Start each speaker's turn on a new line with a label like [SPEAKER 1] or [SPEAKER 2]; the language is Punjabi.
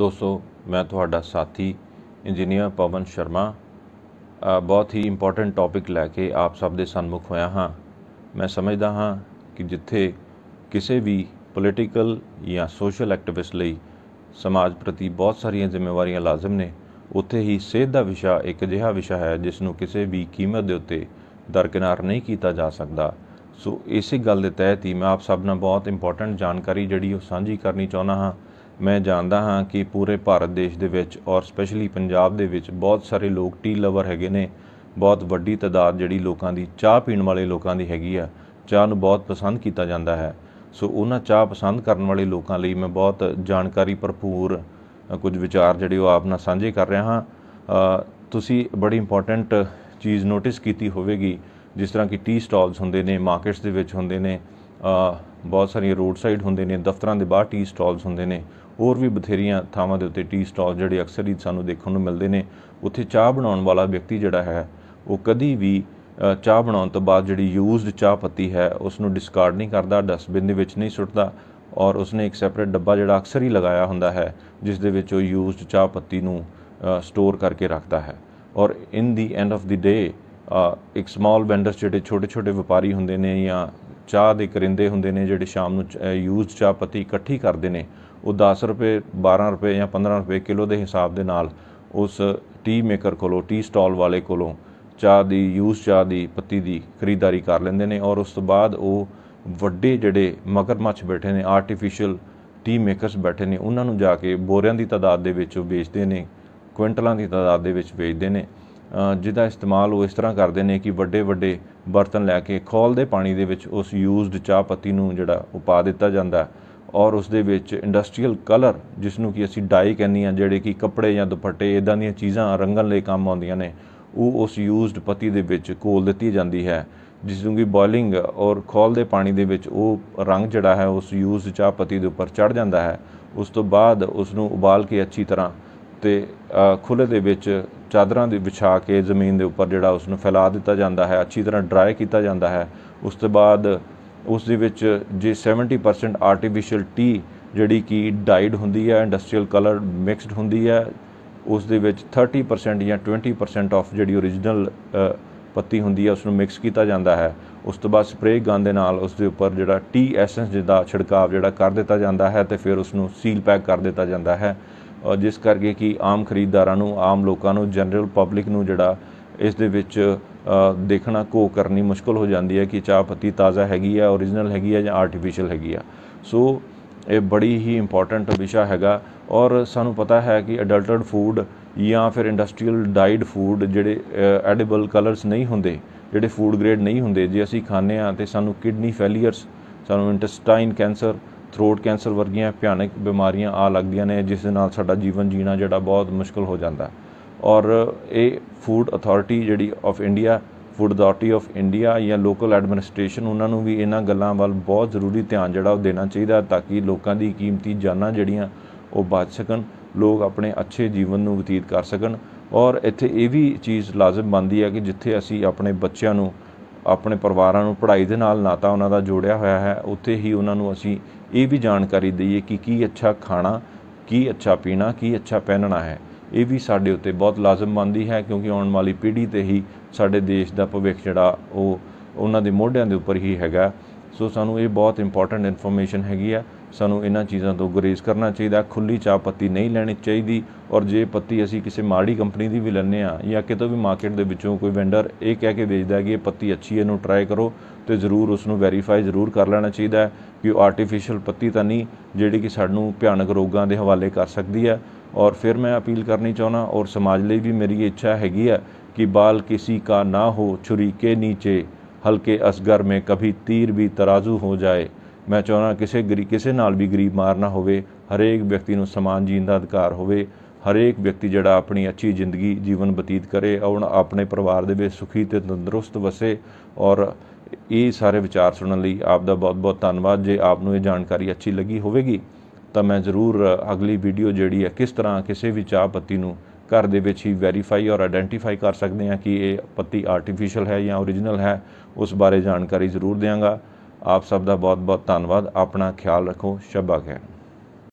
[SPEAKER 1] ਦੋਸਤੋ ਮੈਂ ਤੁਹਾਡਾ ਸਾਥੀ ਇੰਜੀਨੀਅਰ ਪਵਨ ਸ਼ਰਮਾ ਬਹੁਤ ਹੀ ਇੰਪੋਰਟੈਂਟ ਟੌਪਿਕ ਲੈ ਕੇ ਆਪ ਸਭ ਦੇ ਸਾਹਮਣੇ ਹੋਇਆ ਹਾਂ ਮੈਂ ਸਮਝਦਾ ਹਾਂ ਕਿ ਜਿੱਥੇ ਕਿਸੇ ਵੀ ਪੋਲੀਟੀਕਲ ਜਾਂ ਸੋਸ਼ਲ ਐਕਟਿਵਿਸਟ ਲਈ ਸਮਾਜ ਪ੍ਰਤੀ ਬਹੁਤ ਸਾਰੀਆਂ ਜ਼ਿੰਮੇਵਾਰੀਆਂ ਲਾਜ਼ਮ ਨੇ ਉੱਥੇ ਹੀ ਸਿਹਤ ਦਾ ਵਿਸ਼ਾ ਇੱਕ ਅਜਿਹਾ ਵਿਸ਼ਾ ਹੈ ਜਿਸ ਨੂੰ ਕਿਸੇ ਵੀ ਕੀਮਤ ਦੇ ਉੱਤੇ ਦਰਕਿਨਾਰ ਨਹੀਂ ਕੀਤਾ ਜਾ ਸਕਦਾ ਸੋ ਇਸੇ ਗੱਲ ਦੇ ਤਹਿਤ ਹੀ ਮੈਂ ਆਪ ਸਭ ਨਾਲ ਬਹੁਤ ਇੰਪੋਰਟੈਂਟ ਜਾਣਕਾਰੀ ਜਿਹੜੀ ਉਹ ਸਾਂਝੀ ਕਰਨੀ ਚਾਹੁੰਦਾ ਹਾਂ ਮੈਂ ਜਾਣਦਾ ਹਾਂ ਕਿ ਪੂਰੇ ਭਾਰਤ ਦੇਸ਼ ਦੇ ਵਿੱਚ ਔਰ ਸਪੈਸ਼ਲੀ ਪੰਜਾਬ ਦੇ ਵਿੱਚ ਬਹੁਤ ਸਾਰੇ ਲੋਕ ਟੀ ਲਵਰ ਹੈਗੇ ਨੇ ਬਹੁਤ ਵੱਡੀ ਤਦਾਦ ਜਿਹੜੀ ਲੋਕਾਂ ਦੀ ਚਾਹ ਪੀਣ ਵਾਲੇ ਲੋਕਾਂ ਦੀ ਹੈਗੀ ਆ ਚਾਹ ਨੂੰ ਬਹੁਤ ਪਸੰਦ ਕੀਤਾ ਜਾਂਦਾ ਹੈ ਸੋ ਉਹਨਾਂ ਚਾਹ ਪਸੰਦ ਕਰਨ ਵਾਲੇ ਲੋਕਾਂ ਲਈ ਮੈਂ ਬਹੁਤ ਜਾਣਕਾਰੀ ਭਰਪੂਰ ਕੁਝ ਵਿਚਾਰ ਜਿਹੜੇ ਉਹ ਆਪ ਨਾਲ ਸਾਂਝੇ ਕਰ ਰਿਹਾ ਹਾਂ ਤੁਸੀਂ ਬੜੀ ਇੰਪੋਰਟੈਂਟ ਚੀਜ਼ ਨੋਟਿਸ ਕੀਤੀ ਹੋਵੇਗੀ ਜਿਸ ਤਰ੍ਹਾਂ ਕਿ ਟੀ ਸਟਾਲਸ ਹੁੰਦੇ ਨੇ ਮਾਰਕੀਟਸ ਦੇ ਵਿੱਚ ਹੁੰਦੇ ਨੇ ਬਹੁਤ ਸਾਰੀਆਂ ਰੋਡ ਸਾਈਡ ਹੁੰਦੇ ਨੇ ਦਫ਼ਤਰਾਂ ਦੇ ਬਾਹਰ ਟੀ ਸਟਾਲਸ ਹੁੰਦੇ ਨੇ ਹੋਰ ਵੀ ਬਥੇਰੀਆਂ ਥਾਵਾਂ ਦੇ ਉੱਤੇ ਟੀ ਸਟਾਲ ਜਿਹੜੇ ਅਕਸਰ ਹੀ ਸਾਨੂੰ ਦੇਖਣ ਨੂੰ ਮਿਲਦੇ ਨੇ ਉੱਥੇ ਚਾਹ ਬਣਾਉਣ ਵਾਲਾ ਵਿਅਕਤੀ ਜਿਹੜਾ ਹੈ ਉਹ ਕਦੀ ਵੀ ਚਾਹ ਬਣਾਉਣ ਤੋਂ ਬਾਅਦ ਜਿਹੜੀ ਯੂਜ਼ਡ ਚਾਹ ਪੱਤੀ ਹੈ ਉਸ ਨੂੰ ਡਿਸਕਾਰਡ ਨਹੀਂ ਕਰਦਾ ਡਸਟਬਿਨ ਦੇ ਵਿੱਚ ਨਹੀਂ ਸੁੱਟਦਾ ਔਰ ਉਸਨੇ ਇੱਕ ਸੈਪਰੇਟ ਡੱਬਾ ਜਿਹੜਾ ਅਕਸਰ ਹੀ ਲਗਾਇਆ ਹੁੰਦਾ ਹੈ ਜਿਸ ਦੇ ਵਿੱਚ ਉਹ ਯੂਜ਼ਡ ਚਾਹ ਪੱਤੀ ਨੂੰ ਸਟੋਰ ਕਰਕੇ ਰੱਖਦਾ ਹੈ ਔਰ ਇਨ ਦੀ ਐਂਡ ਆਫ ਦੀ ਡੇ ਇੱਕ ਸਮਾਲ ਵੈਂਡਰਸ ਜਿਹੜੇ ਛੋਟੇ-ਛੋਟੇ ਵਪਾਰੀ ਹੁੰਦੇ ਨੇ ਜਾਂ ਚਾਹ ਦੇ ਕਰਿੰਦੇ ਹੁੰਦੇ ਨੇ ਜਿਹੜੇ ਸ਼ਾਮ ਨੂੰ ਯੂਜ਼ ਚਾਹ ਪੱਤੀ ਇਕੱਠੀ ਕਰਦੇ ਨੇ ਉਹ 10 ਰੁਪਏ 12 ਰੁਪਏ ਜਾਂ 15 ਰੁਪਏ ਕਿਲੋ ਦੇ ਹਿਸਾਬ ਦੇ ਨਾਲ ਉਸ ਟੀ ਮੇਕਰ ਕੋਲੋਂ ਟੀ ਸਟਾਲ ਵਾਲੇ ਕੋਲੋਂ ਚਾਹ ਦੀ ਯੂਜ਼ ਚਾਹ ਦੀ ਪੱਤੀ ਦੀ ਖਰੀਦਦਾਰੀ ਕਰ ਲੈਂਦੇ ਨੇ ਔਰ ਉਸ ਤੋਂ ਬਾਅਦ ਉਹ ਵੱਡੇ ਜਿਹੜੇ ਮਗਰਮੱਛ ਬੈਠੇ ਨੇ ਆਰਟੀਫੀਸ਼ੀਅਲ ਟੀ ਮੇਕਰਸ ਬੈਠੇ ਨੇ ਉਹਨਾਂ ਨੂੰ ਜਾ ਕੇ ਬੋਰਿਆਂ ਦੀ ਤਾਦਾਦ ਦੇ ਵਿੱਚ ਉਹ ਵੇਚਦੇ ਨੇ ਕੁਇੰਟਲਾਂ ਦੀ ਤਾਦਾਦ ਦੇ ਵਿੱਚ ਵੇਚਦੇ ਨੇ ਜਿਹਦਾ ਇਸਤੇਮਾਲ ਉਹ ਇਸ ਤਰ੍ਹਾਂ ਕਰਦੇ ਨੇ ਕਿ ਵੱਡੇ ਵੱਡੇ ਬਰਤਨ ਲੈ ਕੇ ਖੋਲ ਦੇ ਪਾਣੀ ਦੇ ਵਿੱਚ ਉਸ ਯੂਜ਼ਡ ਚਾਹ ਪੱਤੀ ਨੂੰ ਜਿਹੜਾ ਉਪਾ ਦਿੱਤਾ ਜਾਂਦਾ ਔਰ ਉਸ ਦੇ ਵਿੱਚ ਇੰਡਸਟਰੀਅਲ ਕਲਰ ਜਿਸ ਨੂੰ ਕਿ ਅਸੀਂ ਡਾਈ ਕਹਿੰਦੇ ਆ ਜਿਹੜੇ ਕਿ ਕੱਪੜੇ ਜਾਂ ਦੁਪੱਟੇ ਇਦਾਂ ਦੀਆਂ ਚੀਜ਼ਾਂ ਰੰਗਣ ਲਈ ਕੰਮ ਆਉਂਦੀਆਂ ਨੇ ਉਹ ਉਸ ਯੂਜ਼ਡ ਪੱਤੀ ਦੇ ਵਿੱਚ ਘੋਲ ਦਿੱਤੀ ਜਾਂਦੀ ਹੈ ਜਿਸ ਨੂੰ ਕਿ ਬੋਇਲਿੰਗ ਔਰ ਖੋਲ ਦੇ ਪਾਣੀ ਦੇ ਵਿੱਚ ਉਹ ਰੰਗ ਜਿਹੜਾ ਹੈ ਉਸ ਯੂਜ਼ਡ ਚਾਹ ਪੱਤੀ ਦੇ ਉੱਪਰ ਚੜ ਜਾਂਦਾ ਹੈ ਉਸ ਤੋਂ ਬਾਅਦ ਉਸ ਨੂੰ ਉਬਾਲ ਕੇ ਅੱਛੀ ਤਰ੍ਹਾਂ ਤੇ ਖੁੱਲੇ ਦੇ ਵਿੱਚ ਚਾਦਰਾਂ ਦੇ ਵਿਛਾ ਕੇ ਜ਼ਮੀਨ ਦੇ ਉੱਪਰ ਜਿਹੜਾ ਉਸ ਨੂੰ ਫੈਲਾ ਦਿੱਤਾ ਜਾਂਦਾ ਹੈ ਅੱਛੀ ਤਰ੍ਹਾਂ ਡਰਾਈ ਕੀਤਾ ਜਾਂਦਾ ਹੈ ਉਸ ਤੋਂ ਬਾਅਦ ਉਸ ਦੇ ਵਿੱਚ ਜੇ 70% ਆਰਟੀਫੀਸ਼ੀਅਲ ਟੀ ਜਿਹੜੀ ਕਿ ਡਾਈਡ ਹੁੰਦੀ ਹੈ ਇੰਡਸਟਰੀਅਲ ਕਲਰ ਮਿਕਸਡ ਹੁੰਦੀ ਹੈ ਉਸ ਦੇ ਵਿੱਚ 30% ਜਾਂ 20% ਆਫ ਜਿਹੜੀ origignal ਪੱਤੀ ਹੁੰਦੀ ਹੈ ਉਸ ਨੂੰ ਮਿਕਸ ਕੀਤਾ ਜਾਂਦਾ ਹੈ ਉਸ ਤੋਂ ਬਾਅਦ ਸਪਰੇਅ ਗਨ ਦੇ ਨਾਲ ਉਸ ਦੇ ਉੱਪਰ ਜਿਹੜਾ ਟੀ ਐਸੈਂਸ ਜਿਹਦਾ ਛਿੜਕਾਅ ਜਿਹੜਾ ਕਰ ਦਿੱਤਾ ਜਾਂਦਾ ਹੈ ਤੇ ਫਿਰ ਉਸ ਨੂੰ ਸੀਲ ਪੈਕ ਕਰ ਦਿੱਤਾ ਜਾਂਦਾ ਹੈ ਜਿਸ ਕਰਕੇ ਕਿ ਆਮ ਖਰੀਦਦਾਰਾਂ ਨੂੰ ਆਮ ਲੋਕਾਂ ਨੂੰ ਜਨਰਲ ਪਬਲਿਕ ਨੂੰ ਜਿਹੜਾ ਇਸ ਦੇ ਵਿੱਚ ਦੇਖਣਾ ਕੋ ਕਰਨੀ ਮੁਸ਼ਕਲ ਹੋ ਜਾਂਦੀ ਹੈ ਕਿ ਚਾਹ ਪੱਤੀ ਤਾਜ਼ਾ ਹੈਗੀ ਆ origignal ਹੈਗੀ ਆ ਜਾਂ ਆਰਟੀਫੀਸ਼ੀਅਲ ਹੈਗੀ ਆ ਸੋ ਇਹ ਬੜੀ ਹੀ ਇੰਪੋਰਟੈਂਟ ਵਿਸ਼ਾ ਹੈਗਾ ਔਰ ਸਾਨੂੰ ਪਤਾ ਹੈ ਕਿ ਅਡਲਟਡ ਫੂਡ ਜਾਂ ਫਿਰ ਇੰਡਸਟਰੀਅਲ ਡਾਈਡ ਫੂਡ ਜਿਹੜੇ ਐਡੀਬਲ ਕਲਰਸ ਨਹੀਂ ਹੁੰਦੇ ਜਿਹੜੇ ਫੂਡ ਗ੍ਰੇਡ ਨਹੀਂ ਹੁੰਦੇ ਜੇ ਅਸੀਂ ਖਾਂਦੇ ਆ ਤੇ ਸਾਨੂੰ ਕਿਡਨੀ ਫੇਲਿਅਰਸ ਸਾਨੂੰ ਇੰਟੈਸਟਾਈਨ ਕੈਂਸਰ ਥਰੋਟ ਕੈਂਸਰ ਵਰਗੀਆਂ ਭਿਆਨਕ ਬਿਮਾਰੀਆਂ ਆ ਲੱਗਦੀਆਂ ਨੇ ਜਿਸ ਦੇ ਨਾਲ ਸਾਡਾ ਜੀਵਨ ਜੀਣਾ ਜਿਹੜਾ ਬਹੁਤ ਮੁਸ਼ਕਲ ਹੋ ਜਾਂਦਾ ਔਰ ਇਹ ਫੂਡ ਅਥਾਰਟੀ ਜਿਹੜੀ of India food authority of India ਜਾਂ ਲੋਕਲ ਐਡਮਿਨਿਸਟ੍ਰੇਸ਼ਨ ਉਹਨਾਂ ਨੂੰ ਵੀ ਇਹਨਾਂ ਗੱਲਾਂ ਵੱਲ ਬਹੁਤ ਜ਼ਰੂਰੀ ਧਿਆਨ ਜਿਹੜਾ ਉਹ ਦੇਣਾ ਚਾਹੀਦਾ ਤਾਂ ਕਿ ਲੋਕਾਂ ਦੀ ਕੀਮਤੀ ਜਾਨਾਂ ਜਿਹੜੀਆਂ ਉਹ ਬਚ ਸਕਣ ਲੋਕ ਆਪਣੇ ਅੱਛੇ ਜੀਵਨ ਨੂੰ ਬਤੀਤ ਕਰ ਸਕਣ ਔਰ ਇੱਥੇ ਇਹ ਵੀ ਚੀਜ਼ ਲਾਜ਼ਮ ਬਣਦੀ ਹੈ ਕਿ ਜਿੱਥੇ ਅਸੀਂ ਆਪਣੇ ਬੱਚਿਆਂ ਨੂੰ ਆਪਣੇ ਪਰਿਵਾਰਾਂ ਨੂੰ ਪੜ੍ਹਾਈ ਦੇ ਨਾਲ ਨਾਤਾ ਉਹਨਾਂ ਦਾ ਜੋੜਿਆ ਹੋਇਆ ਹੈ ਉੱਥੇ ਹੀ ਉਹਨਾਂ ਨੂੰ ਅਸੀਂ ਇਹ ਵੀ ਜਾਣਕਾਰੀ ਦਈਏ ਕਿ ਕੀ ਅੱਛਾ ਖਾਣਾ ਕੀ ਅੱਛਾ ਪੀਣਾ ਕੀ ਅੱਛਾ ਪਹਿਨਣਾ ਹੈ ਇਹ ਵੀ ਸਾਡੇ ਉੱਤੇ ਬਹੁਤ ਲਾਜ਼ਮ ਬਣਦੀ ਹੈ ਕਿਉਂਕਿ ਆਉਣ ਵਾਲੀ ਪੀੜ੍ਹੀ ਤੇ ਹੀ ਸਾਡੇ ਦੇਸ਼ ਦਾ ਭਵਿੱਖ ਜਿਹੜਾ ਉਹ ਉਹਨਾਂ ਦੇ ਮੋਢਿਆਂ ਦੇ ਉੱਪਰ ਹੀ ਹੈਗਾ ਸੋ ਸਾਨੂੰ ਇਹ ਬਹੁਤ ਇੰਪੋਰਟੈਂਟ ਇਨਫੋਰਮੇਸ਼ਨ ਹੈਗੀ ਆ ਸਾਨੂੰ ਇਹਨਾਂ ਚੀਜ਼ਾਂ ਤੋਂ ਗੁਰੇਜ਼ ਕਰਨਾ ਚਾਹੀਦਾ ਖੁੱਲੀ ਚਾਹ ਪੱਤੀ ਨਹੀਂ ਲੈਣੀ ਚਾਹੀਦੀ ਔਰ ਜੇ ਪੱਤੀ ਅਸੀਂ ਕਿਸੇ ਮਾੜੀ ਕੰਪਨੀ ਦੀ ਵੀ ਲੈਣੇ ਆ ਜਾਂ ਕਿਤੇ ਵੀ ਮਾਰਕੀਟ ਦੇ ਵਿੱਚੋਂ ਕੋਈ ਵੈਂਡਰ ਇਹ ਕਹਿ ਕੇ ਵੇਚਦਾ ਕਿ ਇਹ ਪੱਤੀ ਅੱਛੀ ਹੈ ਇਹਨੂੰ ਟਰਾਈ ਕਰੋ ਤੇ ਜ਼ਰੂਰ ਉਸ ਨੂੰ ਵੈਰੀਫਾਈ ਜ਼ਰੂਰ ਕਰ ਲੈਣਾ ਚਾਹੀਦਾ ਕਿ ਉਹ ਆਰਟੀਫੀਸ਼ੀਅਲ ਪੱਤੀ ਤਾਂ ਨਹੀਂ ਜਿਹੜੀ ਕਿ ਸਾਨੂੰ ਭਿਆਨਕ ਰੋਗਾਂ ਦੇ ਹਵਾਲੇ ਕਰ ਸਕਦੀ ਹੈ ਔਰ ਫਿਰ ਮੈਂ ਅਪੀਲ ਕਰਨੀ ਚਾਹਣਾ ਔਰ ਸਮਾਜ ਲਈ ਵੀ ਮੇਰੀ ਇੱਛਾ ਹੈਗੀ ਹੈ ਕਿ ਬਾਲ ਕਿਸੇ ਦਾ ਨਾ ਹੋ ਛੁਰੀ ਕੇ ਨੀਚੇ ਹਲਕੇ ਅਸਗਰ ਮੇ ਕਭੀ ਤੀਰ ਵੀ ਤਰਾਜ਼ੂ ਹੋ ਜਾਏ ਮੈਂ ਚਾਹੁੰਦਾ ਕਿਸੇ ਗਰੀ ਕਿਸੇ ਨਾਲ ਵੀ ਗਰੀਬ ਮਾਰ ਨਾ ਹੋਵੇ ਹਰੇਕ ਵਿਅਕਤੀ ਨੂੰ ਸਮਾਨ ਜੀਣ ਦਾ ਅਧਿਕਾਰ ਹੋਵੇ ਹਰੇਕ ਵਿਅਕਤੀ ਜਿਹੜਾ ਆਪਣੀ ਅੱਛੀ ਜ਼ਿੰਦਗੀ ਜੀਵਨ ਬਤੀਤ ਕਰੇ ਔਰ ਆਪਣੇ ਪਰਿਵਾਰ ਦੇ ਵਿੱਚ ਸੁਖੀ ਤੇ ਤੰਦਰੁਸਤ ਵਸੇ ਔਰ ਇਹ ਸਾਰੇ ਵਿਚਾਰ ਸੁਣਨ ਲਈ ਆਪ ਦਾ ਬਹੁਤ-ਬਹੁਤ ਧੰਨਵਾਦ ਜੇ ਆਪ ਨੂੰ ਇਹ ਜਾਣਕਾਰੀ ਅੱਛੀ ਲੱਗੀ ਹੋਵੇਗੀ ਤਾਂ ਮੈਂ ਜ਼ਰੂਰ ਅਗਲੀ ਵੀਡੀਓ ਜਿਹੜੀ ਹੈ ਕਿਸ ਤਰ੍ਹਾਂ ਕਿਸੇ ਵੀ ਚਾਹ ਪੱਤੀ ਨੂੰ ਘਰ ਦੇ ਵਿੱਚ ਹੀ ਵੈਰੀਫਾਈ ਔਰ ਆਇਡੈਂਟੀਫਾਈ ਕਰ ਸਕਦੇ ਹਾਂ ਕਿ ਇਹ ਪੱਤੀ ਆਰਟੀਫੀਸ਼ੀਅਲ ਹੈ ਜਾਂ origignal ਹੈ ਉਸ ਬਾਰੇ ਜਾਣਕਾਰੀ ਜ਼ਰੂਰ ਦੇਵਾਂਗਾ ਆਪ ਸਭ ਦਾ ਬਹੁਤ ਬਹੁਤ ਧੰਨਵਾਦ ਆਪਣਾ ਖਿਆਲ ਰੱਖੋ ਸ਼ਬਾ ਖੈਰ